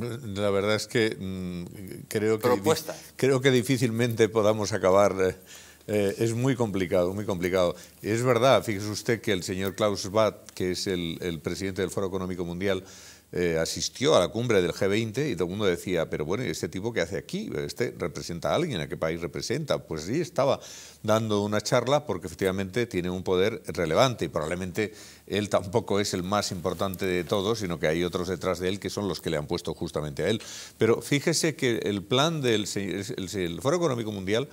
la verdad es que mm, creo que, creo que difícilmente podamos acabar eh, eh, es muy complicado, muy complicado. Es verdad, fíjese usted que el señor Klaus Watt, que es el, presidente del Foro Económico Mundial, eh, asistió a la cumbre del G20 y todo el mundo decía, pero bueno, ¿y este tipo qué hace aquí? ¿Este representa a alguien? ¿A qué país representa? Pues sí, estaba dando una charla porque efectivamente tiene un poder relevante y probablemente él tampoco es el más importante de todos, sino que hay otros detrás de él que son los que le han puesto justamente a él. Pero fíjese que el plan del Foro Económico Mundial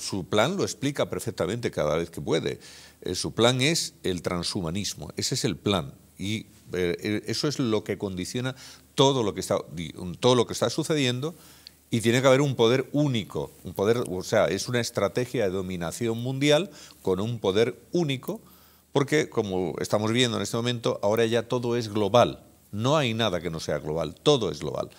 su plan lo explica perfectamente cada vez que puede. Eh, su plan es el transhumanismo, ese es el plan. Y eh, eh, eso es lo que condiciona todo lo que, está, todo lo que está sucediendo y tiene que haber un poder único, un poder, o sea, es una estrategia de dominación mundial con un poder único, porque como estamos viendo en este momento, ahora ya todo es global. No hay nada que no sea global, todo es global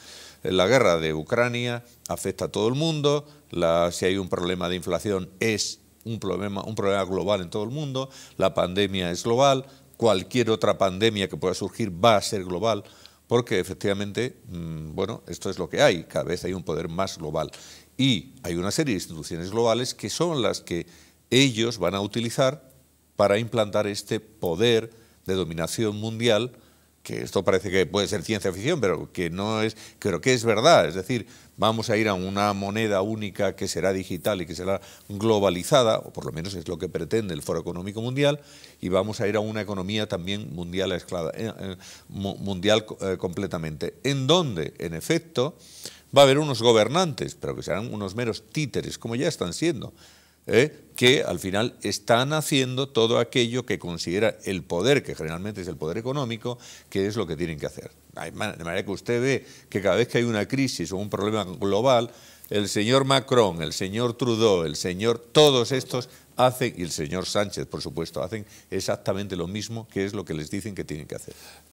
la guerra de Ucrania afecta a todo el mundo, la, si hay un problema de inflación es un problema, un problema global en todo el mundo, la pandemia es global, cualquier otra pandemia que pueda surgir va a ser global, porque efectivamente, mm, bueno, esto es lo que hay, cada vez hay un poder más global. Y hay una serie de instituciones globales que son las que ellos van a utilizar para implantar este poder de dominación mundial que esto parece que puede ser ciencia ficción, pero que no es, creo que es verdad, es decir, vamos a ir a una moneda única que será digital y que será globalizada, o por lo menos es lo que pretende el Foro Económico Mundial, y vamos a ir a una economía también mundial, eh, eh, mundial eh, completamente, en donde, en efecto, va a haber unos gobernantes, pero que serán unos meros títeres, como ya están siendo, ¿eh? que al final están haciendo todo aquello que considera el poder, que generalmente es el poder económico, que es lo que tienen que hacer. De manera que usted ve que cada vez que hay una crisis o un problema global, el señor Macron, el señor Trudeau, el señor, todos estos hacen, y el señor Sánchez, por supuesto, hacen exactamente lo mismo que es lo que les dicen que tienen que hacer.